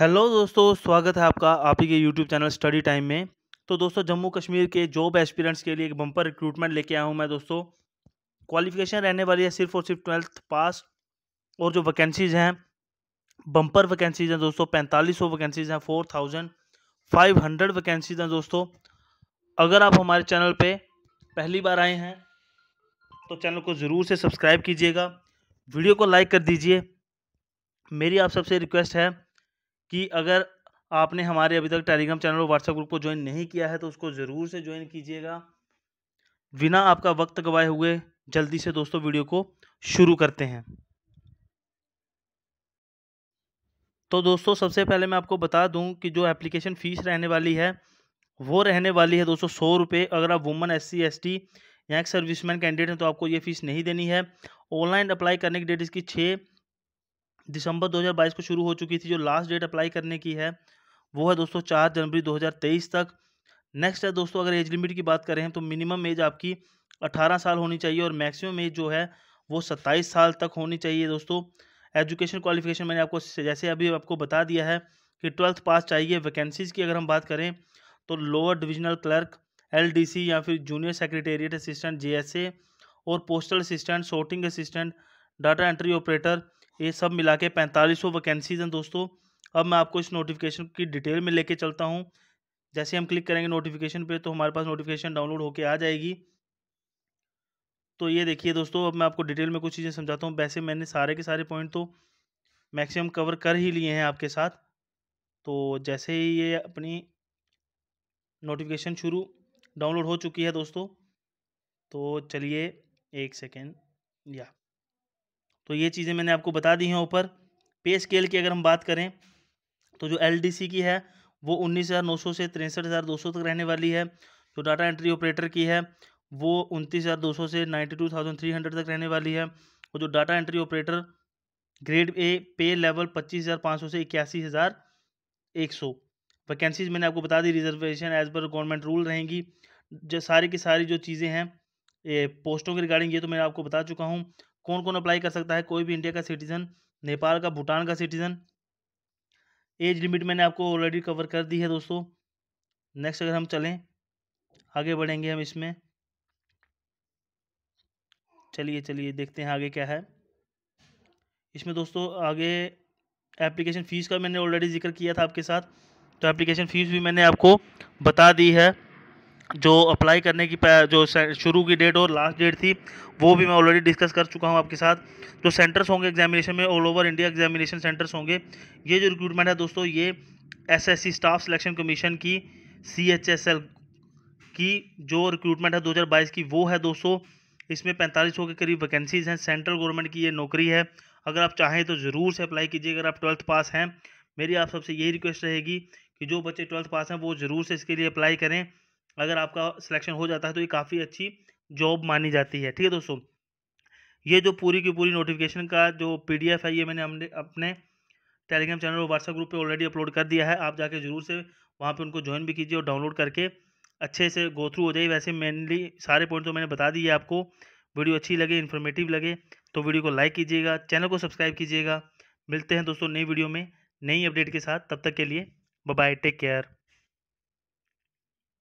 hello दोस्तों स्वागत है आपका आप ही के यूट्यूब चैनल स्टडी टाइम में तो दोस्तों जम्मू कश्मीर के जॉब एस्पिरेंट्स के लिए एक बम्पर रिक्रूटमेंट लेके आया हूँ मैं दोस्तों क्वालिफिकेशन रहने वाली है सिर्फ और सिर्फ ट्वेल्थ पास और जो वैकेंसीज़ हैं बम्पर वैकेंसीज़ हैं दोस्तों पैंतालीस सौ वैकेंसीज़ हैं four thousand five hundred vacancies हैं दोस्तों अगर आप हमारे चैनल पर पहली बार आए हैं तो चैनल को ज़रूर से सब्सक्राइब कीजिएगा वीडियो को लाइक कर दीजिए मेरी आप सबसे रिक्वेस्ट है कि अगर आपने हमारे अभी तक टेलीग्राम चैनल और व्हाट्सएप ग्रुप को ज्वाइन नहीं किया है तो उसको ज़रूर से ज्वाइन कीजिएगा बिना आपका वक्त गवाए हुए जल्दी से दोस्तों वीडियो को शुरू करते हैं तो दोस्तों सबसे पहले मैं आपको बता दूं कि जो एप्लीकेशन फ़ीस रहने वाली है वो रहने वाली है दोस्तों सौ रुपये अगर आप woman S C S T या एक सर्विसमैन कैंडिडेट हैं तो आपको ये फ़ीस नहीं देनी है ऑनलाइन अप्लाई करने की डेट इसकी छः दिसंबर 2022 को शुरू हो चुकी थी जो लास्ट डेट अप्लाई करने की है वो है दोस्तों चार जनवरी 2023 तक नेक्स्ट है दोस्तों अगर एज लिमिट की बात करें तो मिनिमम एज आपकी अठारह साल होनी चाहिए और मैक्सिमम एज जो है वो सत्ताईस साल तक होनी चाहिए दोस्तों एजुकेशन क्वालिफिकेशन मैंने आपको जैसे अभी आपको बता दिया है कि ट्वेल्थ पास चाहिए वैकेंसीज़ की अगर हम बात करें तो लोअर डिविजनल क्लर्क एल या फिर जूनियर सेक्रेटेरिएट असिस्टेंट जे और postal assistant sorting assistant data entry operator ये सब मिला के पैंतालीस वैकेंसीज हैं दोस्तों अब मैं आपको इस नोटिफिकेशन की डिटेल में लेके चलता हूँ जैसे हम क्लिक करेंगे नोटिफिकेशन पे तो हमारे पास नोटिफिकेशन डाउनलोड होके आ जाएगी तो ये देखिए दोस्तों अब मैं आपको डिटेल में कुछ चीज़ें समझाता हूँ वैसे मैंने सारे के सारे पॉइंट तो मैक्सिमम कवर कर ही लिए हैं आपके साथ तो जैसे ही ये अपनी नोटिफिकेशन शुरू डाउनलोड हो चुकी है दोस्तों तो चलिए एक सेकेंड या तो ये चीज़ें मैंने आपको बता दी हैं ऊपर पे स्केल की अगर हम बात करें तो जो एल की है वो उन्नीस हज़ार नौ सौ से तिरसठ हज़ार दो सौ तक रहने वाली है जो डाटा एंट्री ऑपरेटर की है वो उनतीस हज़ार दो सौ से ninety two thousand three hundred तक रहने वाली है और जो data entry operator grade A pay level पच्चीस हज़ार पाँच सौ से इक्यासी हज़ार एक सौ वैकेंसीज मैंने आपको बता दी reservation as per government rule रहेंगी जो सारी की सारी जो चीज़ें हैं पोस्टों के रिगार्डिंग ये तो मैं आपको बता चुका हूँ कौन कौन अप्लाई कर सकता है कोई भी इंडिया का सिटीज़न नेपाल का भूटान का सिटीज़न एज लिमिट मैंने आपको ऑलरेडी कवर कर दी है दोस्तों नेक्स्ट अगर हम चलें आगे बढ़ेंगे हम इसमें चलिए चलिए देखते हैं आगे क्या है इसमें दोस्तों आगे एप्लीकेशन फ़ीस का मैंने ऑलरेडी जिक्र किया था आपके साथ तो एप्लीकेशन फ़ीस भी मैंने आपको बता दी है जो अप्लाई करने की जो शुरू की डेट और लास्ट डेट थी वो भी मैं ऑलरेडी डिस्कस कर चुका हूँ आपके साथ जो सेंटर्स होंगे एग्जामिनेशन में all over India examination centres होंगे ये जो रिक्रूटमेंट है दोस्तों ये एसएससी स्टाफ सिलेक्शन कमीशन की सीएचएसएल की जो रिक्रूटमेंट है बाईस की वो है दोस्तों इसमें पैंतालीस के करीब वैकेंसीज हैं सेंट्रल गवर्नमेंट की ये नौकरी है अगर आप चाहें तो ज़रूर से अप्लाई कीजिए अगर आप ट्वेल्थ पास हैं मेरी आप सबसे यही रिक्वेस्ट रहेगी कि जो बच्चे ट्वेल्थ पास हैं वो ज़रूर से इसके लिए अप्लाई करें अगर आपका सिलेक्शन हो जाता है तो ये काफ़ी अच्छी जॉब मानी जाती है ठीक है दोस्तों ये जो पूरी की पूरी नोटिफिकेशन का जो पीडीएफ है ये मैंने हमने अपने टेलीग्राम चैनल और व्हाट्सएप ग्रुप पे ऑलरेडी अपलोड कर दिया है आप जाके ज़रूर से वहाँ पे उनको ज्वाइन भी कीजिए और डाउनलोड करके अच्छे से गो थ्रू हो जाइए वैसे मेनली सारे पॉइंट तो मैंने बता दिए आपको वीडियो अच्छी लगे इन्फॉर्मेटिव लगे तो वीडियो को लाइक कीजिएगा चैनल को सब्सक्राइब कीजिएगा मिलते हैं दोस्तों नई वीडियो में नई अपडेट के साथ तब तक के लिए बाय टेक केयर